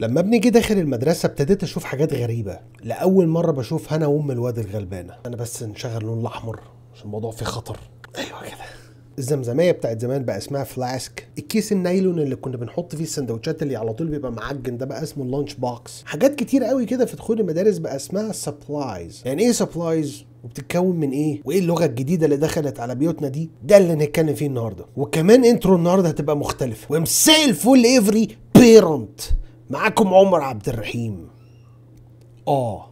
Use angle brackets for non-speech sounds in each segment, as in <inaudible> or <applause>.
لما ابني جه داخل المدرسه ابتديت اشوف حاجات غريبه لاول مره بشوف انا وام الواد الغلبانه انا بس نشغل اللون الاحمر عشان الموضوع فيه خطر ايوه كده الزمزميه بتاعت زمان بقى اسمها فلاسك الكيس النايلون اللي كنا بنحط فيه السندوتشات اللي على طول بيبقى معجن ده بقى اسمه اللانش بوكس حاجات كتير قوي كده في دخول المدارس بقى اسمها سبلايز يعني ايه سبلايز وبتتكون من ايه وايه اللغه الجديده اللي دخلت على بيوتنا دي ده اللي هنتكلم فيه النهارده وكمان انترو النهارده هتبقى مختلفه وامساء فول ايفري بيرنت معاكم عمر عبد الرحيم اه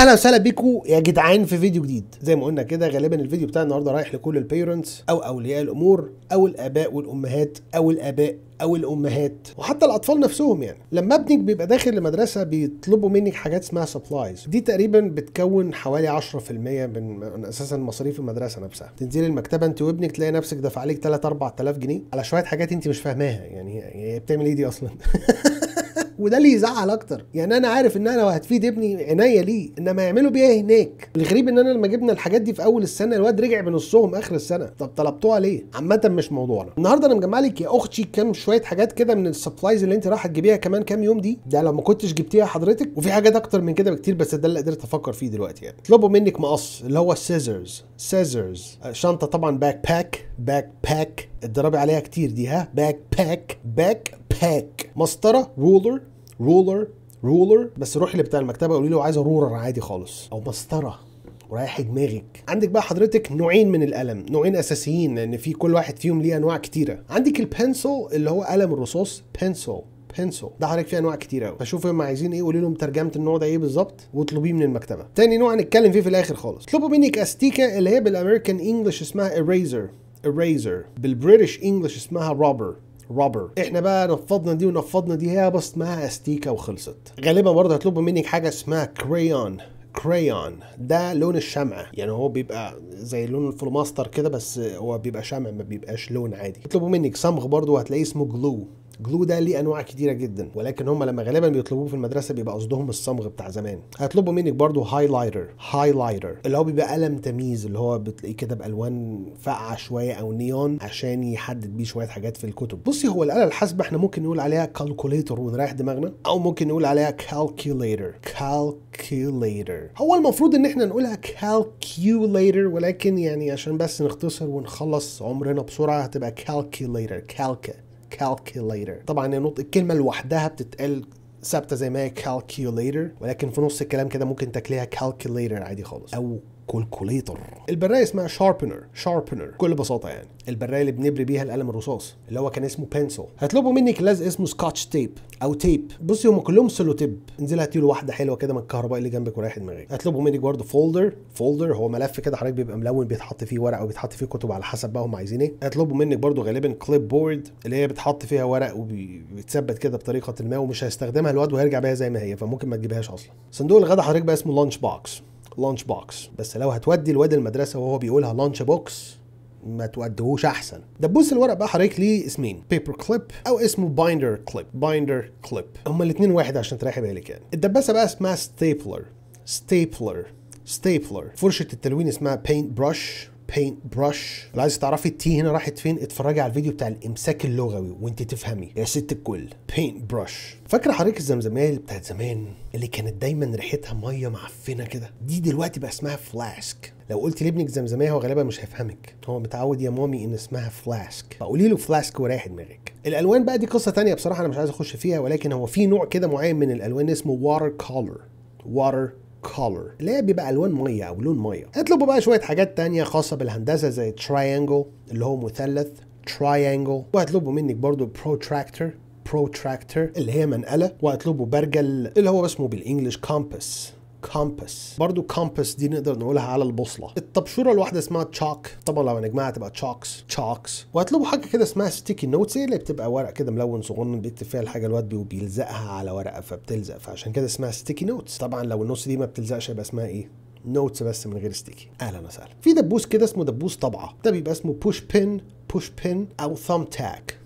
اهلا وسهلا بيكم يا جدعان في فيديو جديد زي ما قلنا كده غالبا الفيديو بتاع النهارده رايح لكل البيرنتس او اولياء الامور او الاباء والامهات او الاباء او الامهات وحتى الاطفال نفسهم يعني لما ابنك بيبقى داخل المدرسه بيطلبوا منك حاجات اسمها سبلايز دي تقريبا بتكون حوالي 10% من اساسا مصاريف المدرسه نفسها تنزلي المكتبه انت وابنك تلاقي نفسك دافع عليك 3 4000 جنيه على شويه حاجات انت مش فاهماها يعني هي بتعمل ايه دي اصلا <laughs> وده اللي يزعل اكتر يعني انا عارف ان انا لو هتفيد ابني عينيا ليه انما يعملوا بيها هناك الغريب ان انا لما جبنا الحاجات دي في اول السنه الواد رجع بنصهم اخر السنه طب طلبتوها ليه عامه مش موضوعنا النهارده انا مجمع لك يا اختي كام شويه حاجات كده من السبلايز اللي انت راح تجيبيها كمان كام يوم دي ده لو ما كنتش جبتيها حضرتك وفي حاجات اكتر من كده بكتير بس ده اللي قدرت افكر فيه دلوقتي يعني اطلبوا منك مقص اللي هو السيزرز سيزرز شنطه طبعا باك باك باك باك اتضربي عليها كتير دي ها باك باك باك باك مسطره رولر رولر رولر بس روح لبتاع المكتبه قولي له عايزه رولر عادي خالص او مسطره وريحي دماغك عندك بقى حضرتك نوعين من القلم نوعين اساسيين لان في كل واحد فيهم ليه انواع كتيره عندك البنسل اللي هو قلم الرصاص بنسل بنسل ده حضرتك فيه انواع كتيره قوي فشوف هم عايزين ايه قولي لهم ترجمه النوع ده ايه بالظبط واطلبيه من المكتبه تاني نوع هنتكلم فيه في الاخر خالص اطلبوا منك استيكه اللي هي بالامريكان انجلش اسمها اريزر اريزر بالبريتش انجلش اسمها روبر رابر احنا بقى نفضنا دي ونفضنا دي هي بس اسمها استيكا وخلصت غالبا برضه هتطلبوا منك حاجه اسمها كريون كريون ده لون الشمعة يعني هو بيبقى زي لون الفلوماستر كده بس هو بيبقى شمع ما بيبقاش لون عادي يطلبوا منك صمغ برضو هتلاقيه اسمه جلو جلو ده ليه انواع كتيره جدا ولكن هم لما غالبا بيطلبوه في المدرسه بيبقى قصدهم الصمغ بتاع زمان هيطلبوا منك برضو هايلايتر هايلايتر اللي هو بيبقى قلم تمييز اللي هو بتلاقيه كده بالوان فاقعه شويه او نيون عشان يحدد بيه شويه حاجات في الكتب بصي هو الاله الحاسبه احنا ممكن نقول عليها كالكوليتر ونريح دماغنا او ممكن نقول عليها كالكوليتر كالكوليتر هو المفروض ان احنا نقولها كالكوليتر ولكن يعني عشان بس نختصر ونخلص عمرنا بسرعه هتبقى كالكوليتر كالكا calculator طبعا نطق الكلمه لوحدها بتتقال ثابته زي ما هي calculator ولكن في نص الكلام كده ممكن تاكليها calculator عادي خالص او كولكوليتر البرايه اسمها شاربنر شاربنر بكل بساطه يعني البرايه اللي بنبري بيها القلم الرصاص اللي هو كان اسمه بنسل هتطلبوا منك كلاز اسمه سكوتش تيب او تيب بصي هم كلهم سلو تيب انزل هاتيله واحده حلوه كده من الكهرباء اللي جنبك ورايح دماغك هتطلبوا منك برضه فولدر فولدر هو ملف كده حضرتك بيبقى ملون بيتحط فيه ورق او بيتحط فيه كتب على حسب بقى هم عايزين ايه هتطلبوا منك برضه غالبا كليب بورد اللي هي بتحط فيها ورق وبيتثبت كده بطريقه ما ومش هيستخدمها الواد وهيرجع بيها زي ما هي فممكن ما تجيبهاش اصلا صندوق الغداء حضرتك بقى اسمه لانش بوكس لانش بوكس بس لو هتودي الواد المدرسه وهو بيقولها لانش بوكس ما توديهوش احسن دبوس الورق بقى حضرتك ليه اسمين بيبر كليب او اسمه بايندر كليب بايندر كليب هما الاثنين واحد عشان تريحي بالك يعني الدباسه بقى اسمها ستيبلر ستيبلر ستيبلر فرشه التلوين اسمها بينت برش بينت برش لو عايزه تعرفي التي هنا راحت فين اتفرجي على الفيديو بتاع الامساك اللغوي وانت تفهمي يا ست الكل بينت برش فاكره حضرتك الزمزميه بتاعت زمان اللي كانت دايما ريحتها ميه معفنه كده دي دلوقتي بقى اسمها فلاسك لو قلت لابنك زمزميه هو غالبا مش هيفهمك هو متعود يا مامي ان اسمها فلاسك فقولي له فلاسك وريح دماغك الالوان بقى دي قصه تانية بصراحه انا مش عايز اخش فيها ولكن هو في نوع كده معين من الالوان اسمه واتر كولر واتر color اللي هي بيبقى الوان ميه او لون ميه اطلبوا بقى شويه حاجات تانية خاصه بالهندسه زي triangle اللي هو مثلث triangle وهتطلبوا منك برضو protractor protractor اللي هي منقله وهتطلبوا برجل اللي هو اسمه بالانجلش compass كومباس برضو كومباس دي نقدر نقولها على البوصله الطبشوره الواحده اسمها تشوك طبعا لو هنجمعها تبقى تشوكس تشوكس وهتلاقوا حاجه كده اسمها ستيكي نوتس هي اللي بتبقى ورق كده ملون صغنن بيكتب فيها الحاجه الواد بيلزقها على ورقه فبتلزق فعشان كده اسمها ستيكي نوتس طبعا لو النص دي ما بتلزقش هيبقى اسمها ايه نوتس بس من غير ستيكي اهلا وسهلا في دبوس كده اسمه دبوس طبعه ده بيبقى اسمه بوش بين بوش بين او ثام تاك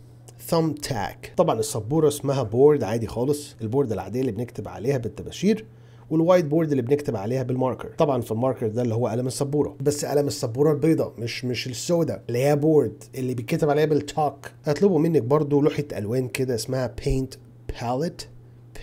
ثم تاك طبعا السبوره اسمها بورد عادي خالص البورد العاديه اللي بنكتب عليها بالطباشير والوايت بورد اللي بنكتب عليها بالماركر طبعا في الماركر ده اللي هو قلم السبوره بس قلم السبوره البيضاء مش مش السوداء اللي هي بورد اللي بيتكتب عليها بالتوك هطلبوا منك برضو لوحه الوان كده اسمها بينت باليت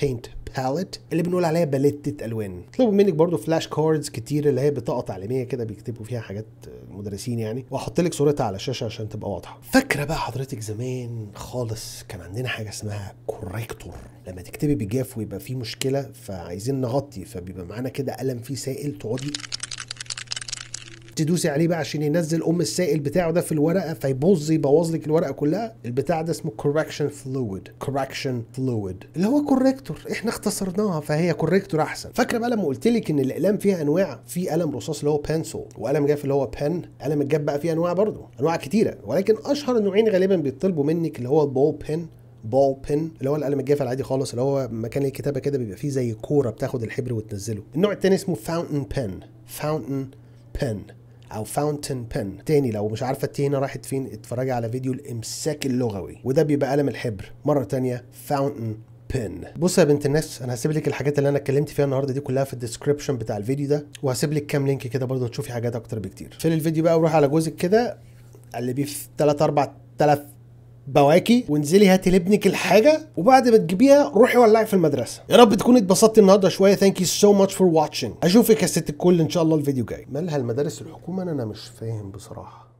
بينت باليت اللي بنقول عليها باليتة الوان طلبوا منك برضو فلاش كاردز كتير اللي هي بطاقه تعليميه كده بيكتبوا فيها حاجات المدرسين يعني واحط لك صورتها على الشاشه عشان تبقى واضحه فاكره بقى حضرتك زمان خالص كان عندنا حاجه اسمها كوريكتور لما تكتبي بجاف ويبقى فيه مشكله فعايزين نغطي فبيبقى معانا كده قلم فيه سائل تقعدي تدوسي عليه بقى عشان ينزل ام السائل بتاعه ده في الورقه فيبوظ يبوظ لك الورقه كلها البتاع ده اسمه كوركشن فلويد كوركشن فلويد اللي هو كوركتور احنا اختصرناها فهي كوركتور احسن فاكره بقى لما قلت لك ان الاقلام فيها انواع في قلم رصاص اللي هو بنسل وقلم جاف اللي هو بن قلم الجاف بقى فيه انواع برضه انواع كتيره ولكن اشهر نوعين غالبا بيطلبوا منك اللي هو البول بن بول بن اللي هو القلم الجاف العادي خالص اللي هو مكان الكتابه كده بيبقى فيه زي كوره بتاخد الحبر وتنزله النوع التاني اسمه فاونتن بن فاونتن بن او فاونتن بن تاني لو مش عارفه التي هنا راحت فين اتفرجي على فيديو الامساك اللغوي وده بيبقى قلم الحبر مره تانية فاونتن بن بص يا بنت الناس انا هسيب لك الحاجات اللي انا اتكلمت فيها النهارده دي كلها في الديسكربشن بتاع الفيديو ده وهسيب لك كام لينك كده برضه تشوفي حاجات اكتر بكتير شيل الفيديو بقى وروح على جوزك كده اللي بيه 3 4 3 بواكي وانزلي هاتي لابنك الحاجه وبعد ما تجيبيها روحي ولعي في المدرسه يا رب تكوني اتبسطتي النهارده شويه ثانك يو سو ماتش فور واتشنج اشوفك يا ست الكل ان شاء الله الفيديو جاي مالها المدارس الحكومه انا مش فاهم بصراحه